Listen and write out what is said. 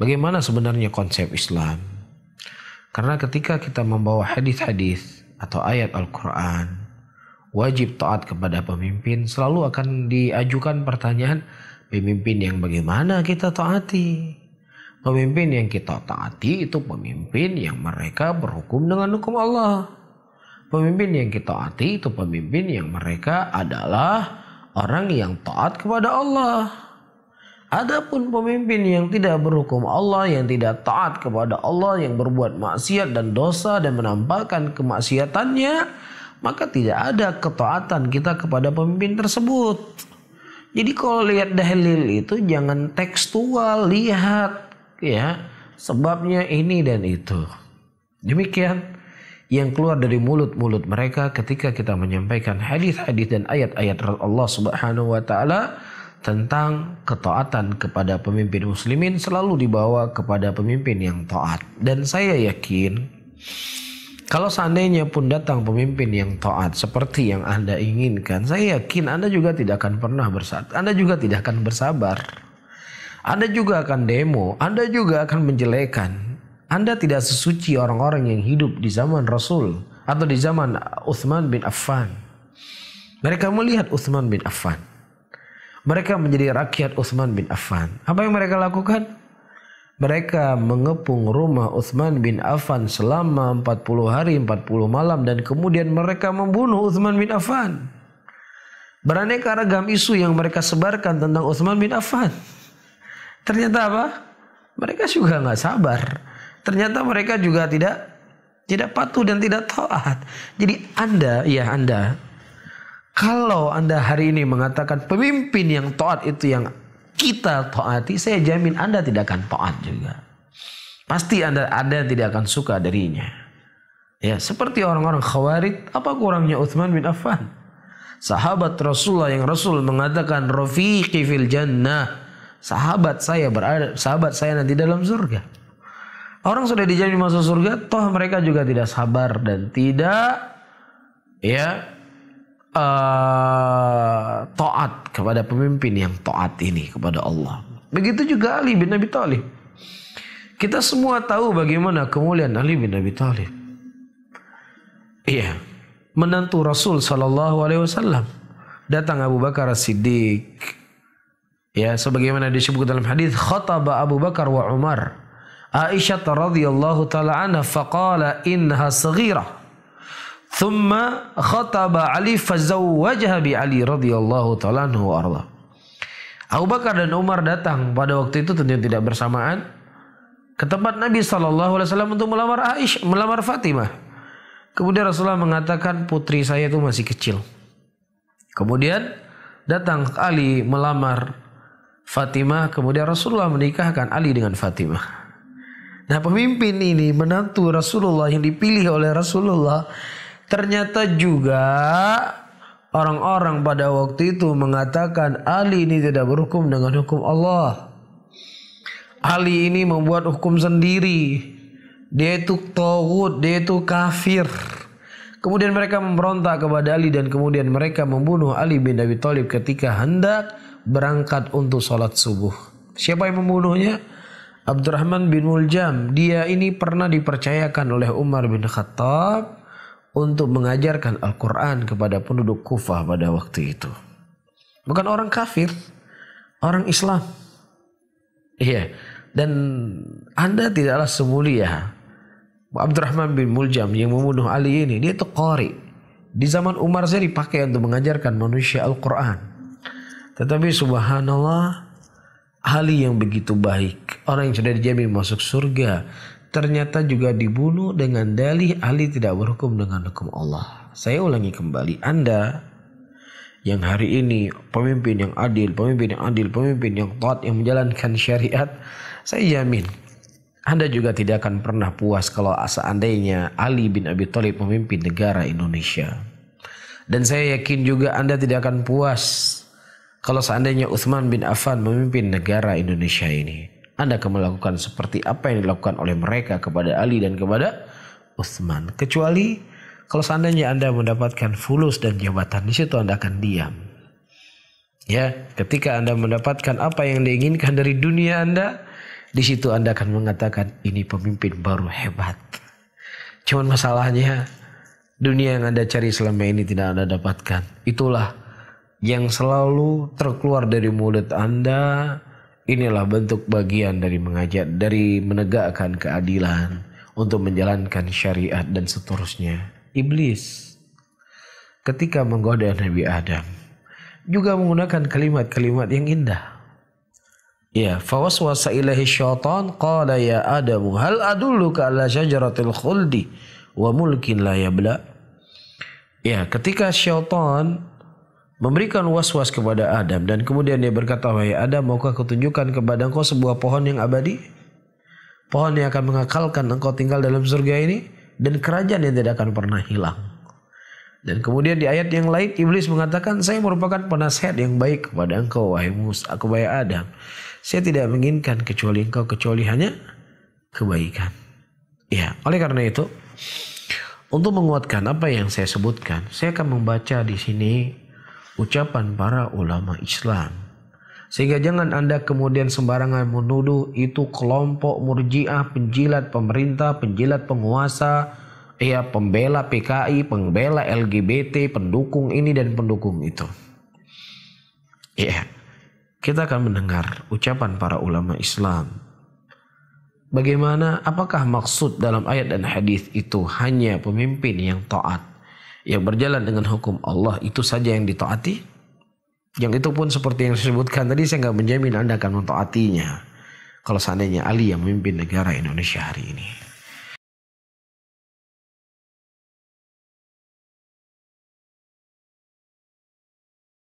Bagaimana sebenarnya konsep Islam? Karena ketika kita membawa hadis-hadis atau ayat Al-Quran, wajib taat kepada pemimpin selalu akan diajukan pertanyaan pemimpin yang bagaimana kita taati. Pemimpin yang kita taati itu pemimpin yang mereka berhukum dengan hukum Allah. Pemimpin yang kita taati itu pemimpin yang mereka adalah orang yang taat kepada Allah. Adapun pemimpin yang tidak berhukum Allah, yang tidak taat kepada Allah, yang berbuat maksiat dan dosa dan menampakkan kemaksiatannya, maka tidak ada ketaatan kita kepada pemimpin tersebut. Jadi kalau lihat dalil itu jangan tekstual, lihat ya sebabnya ini dan itu. Demikian yang keluar dari mulut-mulut mereka ketika kita menyampaikan hadis-hadis dan ayat-ayat Allah Subhanahu wa taala tentang ketaatan kepada pemimpin muslimin selalu dibawa kepada pemimpin yang taat. Dan saya yakin kalau seandainya pun datang pemimpin yang taat seperti yang Anda inginkan, saya yakin Anda juga tidak akan pernah bersabar. Anda juga tidak akan bersabar. Anda juga akan demo, Anda juga akan menjelekan. Anda tidak sesuci orang-orang yang hidup di zaman Rasul atau di zaman Uthman bin Affan. Mereka melihat Uthman bin Affan mereka menjadi rakyat Utsman bin Affan. Apa yang mereka lakukan? Mereka mengepung rumah Utsman bin Affan selama 40 hari 40 malam dan kemudian mereka membunuh Utsman bin Affan. Beraneka ragam isu yang mereka sebarkan tentang Utsman bin Affan. Ternyata apa? Mereka juga nggak sabar. Ternyata mereka juga tidak tidak patuh dan tidak taat. Jadi Anda, ya Anda, kalau Anda hari ini mengatakan pemimpin yang taat itu yang kita taati, saya jamin Anda tidak akan taat juga. Pasti Anda ada yang tidak akan suka darinya. Ya, seperti orang-orang Khawarij, apa kurangnya Uthman bin Affan? Sahabat Rasulullah yang Rasul mengatakan rafiqi fil jannah. Sahabat saya berada sahabat saya nanti dalam surga. Orang sudah dijamin masuk surga, toh mereka juga tidak sabar dan tidak ya Eh, taat kepada pemimpin yang taat ini kepada Allah. Begitu juga Ali bin Abi Thalib. Kita semua tahu bagaimana kemuliaan Ali bin Abi Thalib. Iya, menantu Rasul Shallallahu Alaihi Wasallam. Datang Abu Bakar Siddiq. Ya, sebagaimana disebut dalam hadis, khataba Abu Bakar wa Umar. Aisyah radhiyallahu taala anha faqala innaha saghirah. Thumma khataba Ali fazawwajaha bi Ali radhiyallahu ta'ala anhu arda. Abu Bakar dan Umar datang pada waktu itu tentunya tidak bersamaan ke tempat Nabi Shallallahu Alaihi Wasallam untuk melamar Aisyah, melamar Fatimah. Kemudian Rasulullah mengatakan putri saya itu masih kecil. Kemudian datang Ali melamar Fatimah, kemudian Rasulullah menikahkan Ali dengan Fatimah. Nah pemimpin ini menantu Rasulullah yang dipilih oleh Rasulullah Ternyata juga orang-orang pada waktu itu mengatakan Ali ini tidak berhukum dengan hukum Allah. Ali ini membuat hukum sendiri. Dia itu tawud, dia itu kafir. Kemudian mereka memberontak kepada Ali dan kemudian mereka membunuh Ali bin Abi Thalib ketika hendak berangkat untuk sholat subuh. Siapa yang membunuhnya? Abdurrahman bin Muljam. Dia ini pernah dipercayakan oleh Umar bin Khattab untuk mengajarkan Al-Quran kepada penduduk Kufah pada waktu itu. Bukan orang kafir, orang Islam. Iya, dan Anda tidaklah semulia Abdurrahman bin Muljam yang membunuh Ali ini. Dia itu qari. Di zaman Umar saya dipakai untuk mengajarkan manusia Al-Quran. Tetapi subhanallah, Ali yang begitu baik, orang yang sudah dijamin masuk surga, ternyata juga dibunuh dengan dalih ahli tidak berhukum dengan hukum Allah. Saya ulangi kembali, Anda yang hari ini pemimpin yang adil, pemimpin yang adil, pemimpin yang taat yang menjalankan syariat, saya jamin Anda juga tidak akan pernah puas kalau seandainya Ali bin Abi Thalib memimpin negara Indonesia. Dan saya yakin juga Anda tidak akan puas kalau seandainya Utsman bin Affan memimpin negara Indonesia ini. Anda akan melakukan seperti apa yang dilakukan oleh mereka kepada Ali dan kepada Utsman. Kecuali kalau seandainya Anda mendapatkan fulus dan jabatan di situ Anda akan diam. Ya, ketika Anda mendapatkan apa yang diinginkan dari dunia Anda, di situ Anda akan mengatakan ini pemimpin baru hebat. Cuman masalahnya dunia yang Anda cari selama ini tidak Anda dapatkan. Itulah yang selalu terkeluar dari mulut Anda Inilah bentuk bagian dari mengajak dari menegakkan keadilan untuk menjalankan syariat dan seterusnya. Iblis ketika menggoda Nabi Adam juga menggunakan kalimat-kalimat yang indah. Ya, fawaswasa ilahi syaitan qala ya Adam hal adulluka ala syajaratil khuldi wa mulkin la yabla. Ya, ketika syaitan memberikan was-was kepada Adam dan kemudian dia berkata, "Wahai Adam, maukah kutunjukkan kepada engkau sebuah pohon yang abadi? Pohon yang akan mengakalkan engkau tinggal dalam surga ini dan kerajaan yang tidak akan pernah hilang." Dan kemudian di ayat yang lain iblis mengatakan, "Saya merupakan penasihat yang baik kepada engkau wahai Musa, aku wahai Adam. Saya tidak menginginkan kecuali engkau kecuali hanya kebaikan." Ya, oleh karena itu untuk menguatkan apa yang saya sebutkan, saya akan membaca di sini ucapan para ulama Islam. Sehingga jangan Anda kemudian sembarangan menuduh itu kelompok murjiah, penjilat pemerintah, penjilat penguasa, ya pembela PKI, pembela LGBT, pendukung ini dan pendukung itu. Ya, kita akan mendengar ucapan para ulama Islam. Bagaimana, apakah maksud dalam ayat dan hadis itu hanya pemimpin yang taat? yang berjalan dengan hukum Allah itu saja yang ditaati. Yang itu pun seperti yang disebutkan tadi saya nggak menjamin Anda akan mentaatinya. Kalau seandainya Ali yang memimpin negara Indonesia hari ini.